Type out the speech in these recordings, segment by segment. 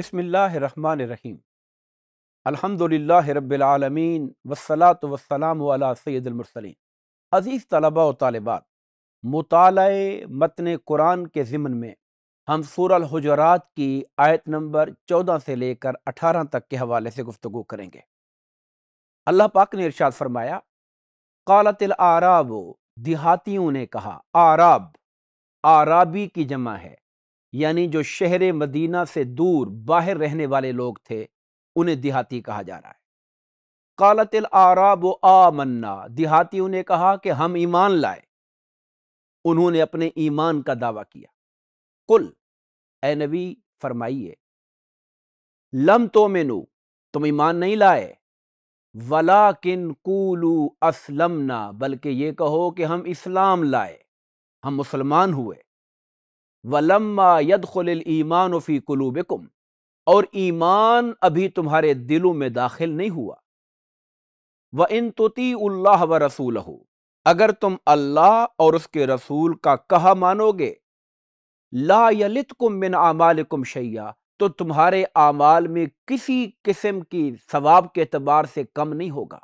बिसमीम अलहमदिल्ला रबालमीन वसलात वसलाम सैदमरसलिन अज़ीज़ तलबा व तालबात मताल मतने कुरान के ज़िमन में हम सूरल हजरात की आयत नंबर चौदह से लेकर अठारह तक के हवाले से गुफ्तु करेंगे अल्लाह पाक ने इरशाद फरमाया कालतिल आराब देहातियों ने कहा आराब आराबी की जमा है यानी जो शहर मदीना से दूर बाहर रहने वाले लोग थे उन्हें देहाती कहा जा रहा है कालतिल आराब आमन्ना देहाती उन्हें कहा कि हम ईमान लाए उन्होंने अपने ईमान का दावा किया कुल ए नबी फरमाइए लम तो मेनू तुम ईमान नहीं लाए वला किन कूलू ना बल्कि ये कहो कि हम इस्लाम लाए हम मुसलमान हुए वलम्मा खुल ईमान फ़ी कुलूबकुम और ईमान अभी तुम्हारे दिलों में दाखिल नहीं हुआ व इन तुती अल्लाह व रसूल हो अगर तुम अल्लाह और उसके रसूल का कहा मानोगे ला यलित कुम आमाल कुम शैया तो तुम्हारे आमाल में किसी किस्म की सवाब के अतबार से कम नहीं होगा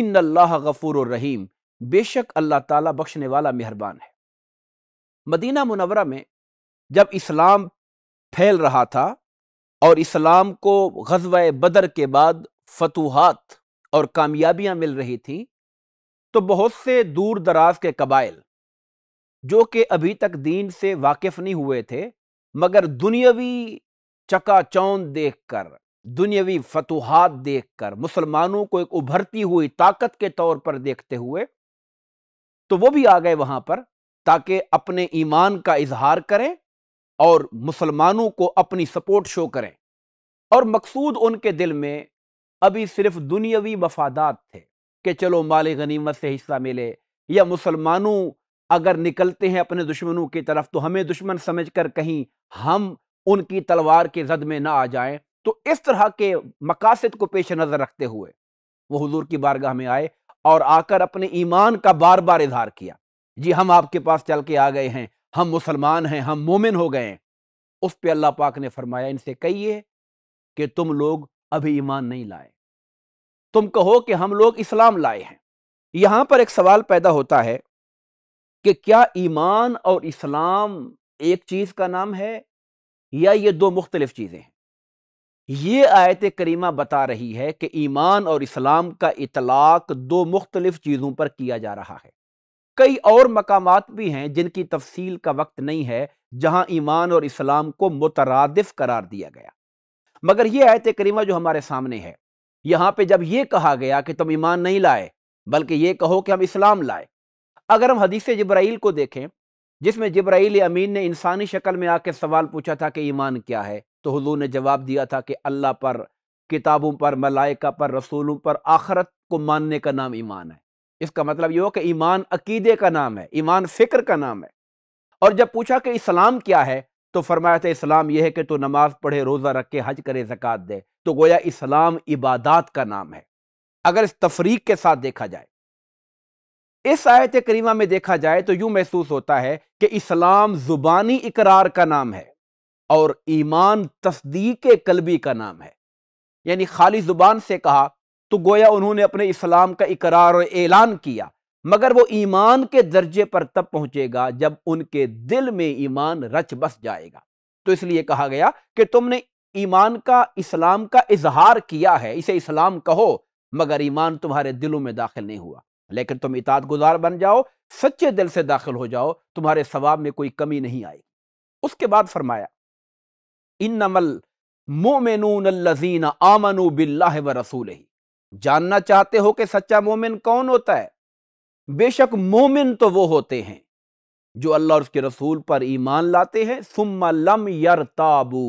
इन अल्लाह गफूर रहीम बेशक अल्लाह ताला बख्शने वाला मेहरबान है मदीना मुनवरा में जब इस्लाम फैल रहा था और इस्लाम को गजब बदर के बाद फतूहत और कामयाबियां मिल रही थीं तो बहुत से दूर दराज के कबाइल जो कि अभी तक दीन से वाकिफ नहीं हुए थे मगर दुनियावी चकाचौंध देख कर दुनियावी फतूहत देख कर मुसलमानों को एक उभरती हुई ताकत के तौर पर देखते हुए तो वो भी आ गए वहाँ पर ताकि अपने ईमान का इजहार करें और मुसलमानों को अपनी सपोर्ट शो करें और मकसूद उनके दिल में अभी सिर्फ दुनियावी मफादात थे कि चलो माल गनीमत से हिस्सा मिले या मुसलमानों अगर निकलते हैं अपने दुश्मनों की तरफ तो हमें दुश्मन समझकर कहीं हम उनकी तलवार के जद में ना आ जाएं तो इस तरह के मकासद को पेश नज़र रखते हुए वो हजूर की बारगाह में आए और आकर अपने ईमान का बार बार इजहार किया जी हम आपके पास चल के आ गए हैं हम मुसलमान हैं हम मोमिन हो गए उस पर अल्लाह पाक ने फरमाया इनसे कहिए कि तुम लोग अभी ईमान नहीं लाए तुम कहो कि हम लोग इस्लाम लाए हैं यहाँ पर एक सवाल पैदा होता है कि क्या ईमान और इस्लाम एक चीज़ का नाम है या ये दो मुख्तलिफ चीज़ें हैं ये आयत करीमा बता रही है कि ईमान और इस्लाम का इतलाक़ दो मुख्तलिफ चीज़ों पर किया जा रहा है कई और मकाम भी हैं जिनकी तफसील का वक्त नहीं है जहां ईमान और इस्लाम को मुतरदफ करार दिया गया मगर यह आयत करीमा जो हमारे सामने है यहाँ पे जब यह कहा गया कि तुम ईमान नहीं लाए बल्कि ये कहो कि हम इस्लाम लाए अगर हम हदीस जब्राइल को देखें जिसमें जब्राइल अमीन ने इंसानी शक्ल में आके सवाल पूछा था कि ईमान क्या है तो हजू ने जवाब दिया था कि अल्लाह पर किताबों पर मलाइका पर रसूलों पर आखरत को मानने का नाम ईमान है इसका मतलब ये हो कि ईमान अकीदे का नाम है ईमान फ़िक्र का नाम है और जब पूछा कि इस्लाम क्या है तो फरमाया था इस्लाम यह है कि तो नमाज़ पढ़े रोज़ा रखे हज करे ज़क़़त दे तो गोया इस्लाम इबादत का नाम है अगर इस तफरीक के साथ देखा जाए इस आयत करीमा में देखा जाए तो यूं महसूस होता है कि इस्लाम ज़ुबानी इकरार का नाम है और ईमान तस्दीक कलबी का नाम है यानी खाली ज़ुबान से कहा तो गोया उन्होंने अपने इस्लाम का इकरार और ऐलान किया मगर वो ईमान के दर्जे पर तब पहुंचेगा जब उनके दिल में ईमान रच बस जाएगा तो इसलिए कहा गया कि तुमने ईमान का इस्लाम का इजहार किया है इसे इस्लाम कहो मगर ईमान तुम्हारे दिलों में दाखिल नहीं हुआ लेकिन तुम इताद गुजार बन जाओ सच्चे दिल से दाखिल हो जाओ तुम्हारे स्वाब में कोई कमी नहीं आएगी उसके बाद फरमाया इन नमल मोमिन आमनू बिल्ला व रसूल ही जानना चाहते हो कि सच्चा मोमिन कौन होता है बेशक मोमिन तो वो होते हैं जो अल्लाह और उसके रसूल पर ईमान लाते हैं सुम्मा लम यर ताबू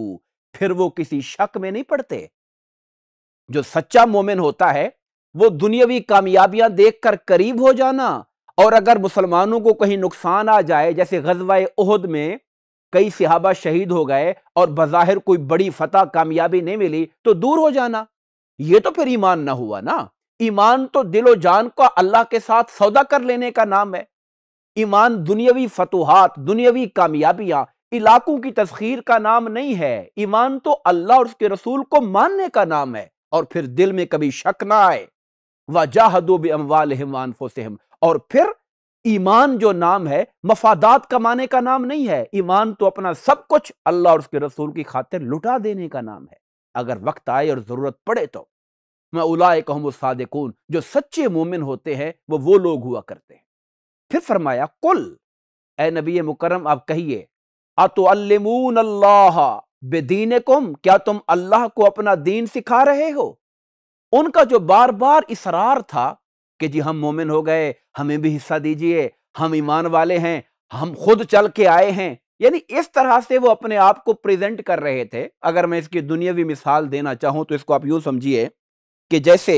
फिर वो किसी शक में नहीं पड़ते जो सच्चा मोमिन होता है वो दुनियावी कामयाबियां देखकर करीब हो जाना और अगर मुसलमानों को कहीं नुकसान आ जाए जैसे गजवा उहद में कई सिहाबा शहीद हो गए और बज़ाहिर कोई बड़ी फतह कामयाबी नहीं मिली तो दूर हो जाना ये तो फिर ईमान ना हुआ ना ईमान तो दिलो जान का अल्लाह के साथ सौदा कर लेने का नाम है ईमान दुनियावी फतुहात दुनियावी कामयाबियां इलाकों की तस्खीर का नाम नहीं है ईमान तो अल्लाह और उसके रसूल को मानने का नाम है और फिर दिल में कभी शक ना आए वाजाहदोब अमवाल हिमान फोसहम और फिर ईमान जो नाम है मफादात कमाने का नाम नहीं है ईमान तो अपना सब कुछ अल्लाह और उसके रसूल की खातिर लुटा देने का नाम है अगर वक्त आए और ज़रूरत पड़े तो मैं उलाए कहम सादकून जो सच्चे मोमिन होते हैं वो वो लोग हुआ करते हैं फिर फरमाया कुल ए नबी मुकरम आप कहिए अल्लमून अल्लाह बेदीन कुम क्या तुम अल्लाह को अपना दीन सिखा रहे हो उनका जो बार बार इसरार था कि जी हम मोमिन हो गए हमें भी हिस्सा दीजिए हम ईमान वाले हैं हम खुद चल के आए हैं यानी इस तरह से वो अपने आप को प्रेजेंट कर रहे थे अगर मैं इसकी दुनियावी मिसाल देना चाहूं तो इसको आप यूं समझिए कि जैसे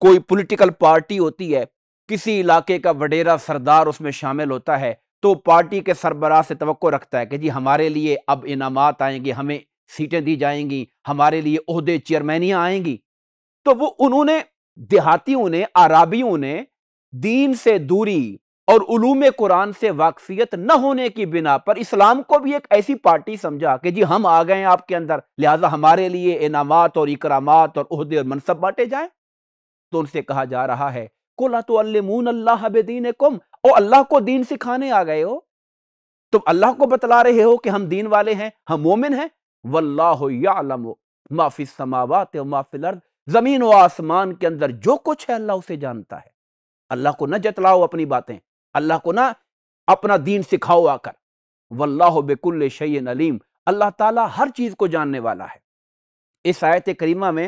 कोई पॉलिटिकल पार्टी होती है किसी इलाके का वडेरा सरदार उसमें शामिल होता है तो पार्टी के सरबराह से तो रखता है कि जी हमारे लिए अब इनामत आएंगे हमें सीटें दी जाएंगी हमारे लिए अहदे चेयरमैनियाँ आएंगी तो वो उन्होंने देहातियों ने आराबियों ने दीन से दूरी और उलूम कुरान से वाकफियत न होने की बिना पर इस्लाम को भी एक ऐसी पार्टी समझा कि जी हम आ गए आपके अंदर लिहाजा हमारे लिए इनामत और इकराम और उहदे और मनसब बांटे जाए तो उनसे कहा जा रहा है कोला तो अल्लमून अल्लाह बेदीन कुम ओ अल्लाह को दीन सिखाने आ गए हो तुम तो अल्लाह को बतला रहे हो कि हम दीन वाले हैं हम मोमिन हैं वल्लाम माफी समावत माफिल जमीन व आसमान के अंदर जो कुछ है अल्लाह उसे जानता है अल्लाह को न जतलाओ अपनी बातें अल्लाह को ना अपना दीन सिखाओ आकर वल्लाह बेकुल्ल शैन अलीम अल्लाह ताला हर चीज़ को जानने वाला है इस आयत करीमा में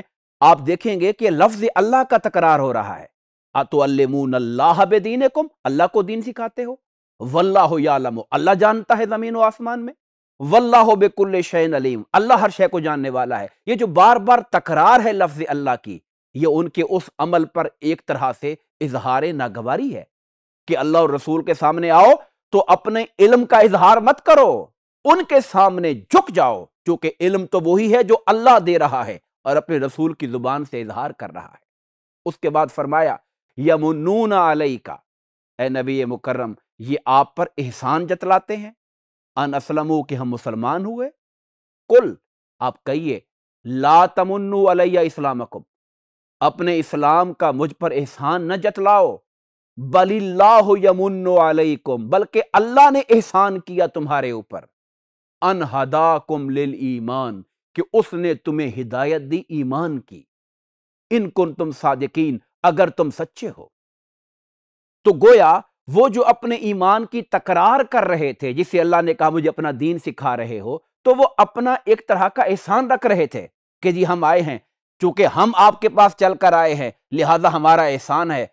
आप देखेंगे कि लफ्ज़ अल्लाह का तकरार हो रहा है आ तो अल्लमून अल्लाह बेदीन कुम अल्लाह को दीन सिखाते हो वल्लाह यालम अल्लाह जानता है ज़मीन व आसमान में वल्लाह बेकुल शैन अलीम अल्लाह हर शय को जानने वाला है ये जो बार बार तकरार है लफ्ज़ अल्लाह की ये उनके उस अमल पर एक तरह से इजहार नागवारी है कि अल्लाह और रसूल के सामने आओ तो अपने इल्म का इजहार मत करो उनके सामने झुक जाओ क्योंकि इल्म तो वही है जो अल्लाह दे रहा है और अपने रसूल की जुबान से इजहार कर रहा है उसके बाद फरमाया यमुनून अलई का ए नबी मुकर्रम ये आप पर एहसान जतलाते हैं अन असलमों के हम मुसलमान हुए कुल आप कहिए ला तमन्नु अलैया इस्लामकुम अपने इस्लाम का मुझ पर एहसान न जतलाओ बलिल्लामुन्नकुम बल्कि अल्लाह ने एहसान किया तुम्हारे ऊपर कुम लिल ईमान कि उसने तुम्हें हिदायत दी ईमान की इनकुन तुम सादकिन अगर तुम सच्चे हो तो गोया वो जो अपने ईमान की तकरार कर रहे थे जिसे अल्लाह ने कहा मुझे अपना दीन सिखा रहे हो तो वो अपना एक तरह का एहसान रख रहे थे कि जी हम आए हैं चूंकि हम आपके पास चल कर आए हैं लिहाजा हमारा एहसान है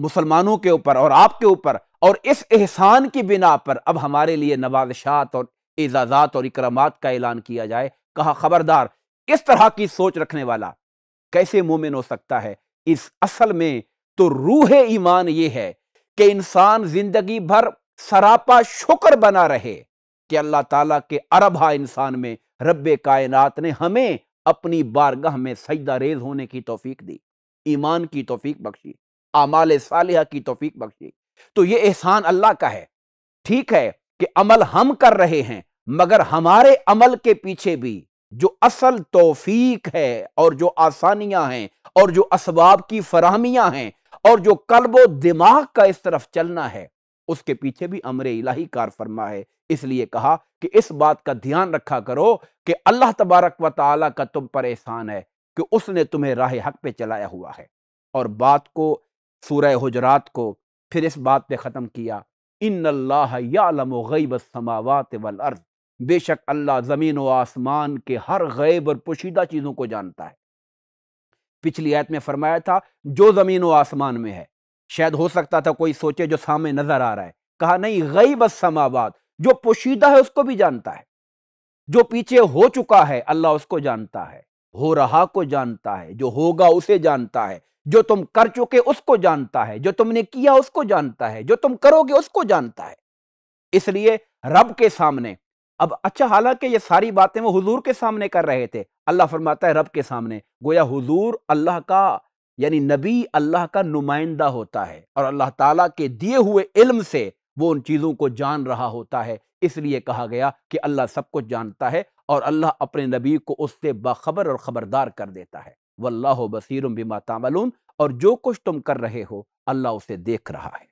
मुसलमानों के ऊपर और आपके ऊपर और इस एहसान की बिना पर अब हमारे लिए नवाजशात और एजाजात और इकरामात का ऐलान किया जाए कहा खबरदार इस तरह की सोच रखने वाला कैसे मोमिन हो सकता है इस असल में तो रूह ईमान ये है कि इंसान जिंदगी भर सरापा शुक्र बना रहे कि अल्लाह ताला के अरबा इंसान में रब कायनात ने हमें अपनी बारगाह में सजदा रेज होने की तोफीक दी ईमान की तोफीक बख्शी आमाल सालिहा की तोफीक बख्शी तो ये एहसान अल्लाह का है ठीक है कि अमल हम कर रहे हैं मगर हमारे अमल के पीछे भी जो असल तोफीक है और जो आसानियां हैं और जो असबाब की फराहमियां हैं और जो कल्ब दिमाग का इस तरफ चलना है उसके पीछे भी अमर इलाही कार फरमा है इसलिए कहा कि इस बात का ध्यान रखा करो कि अल्लाह तबारक व ताला का तुम पर एहसान है कि उसने तुम्हें राह हक पे चलाया हुआ है और बात को सूर्य हजरात को फिर इस बात पे ख़त्म किया इन अल्लाह यालम गैब वल अर्ज़ बेशक अल्लाह ज़मीन व आसमान के हर गैब और पोशीदा चीज़ों को जानता है पिछली आयत में फरमाया था जो ज़मीन व आसमान में है शायद हो सकता था कोई सोचे जो सामने नज़र आ रहा है कहा नहीं गैब समावत जो पोशीदा है उसको भी जानता है जो पीछे हो चुका है अल्लाह उसको जानता है हो रहा को जानता है जो होगा उसे जानता है जो तुम कर चुके उसको जानता है जो तुमने किया उसको जानता है जो तुम करोगे उसको जानता है इसलिए रब के सामने अब अच्छा हालांकि ये सारी बातें वो हुजूर के सामने कर रहे थे अल्लाह फरमाता है रब के सामने गोया हुजूर अल्लाह का यानी नबी अल्लाह का नुमाइंदा होता है और अल्लाह ताला के दिए हुए इल्म से वो उन चीज़ों को जान रहा होता है इसलिए कहा गया कि अल्लाह सब कुछ जानता है और अल्लाह अपने नबी को उससे बाखबर और ख़बरदार कर देता है वल्लाह बसीरुम बिमा तामलून और जो कुछ तुम कर रहे हो अल्लाह उसे देख रहा है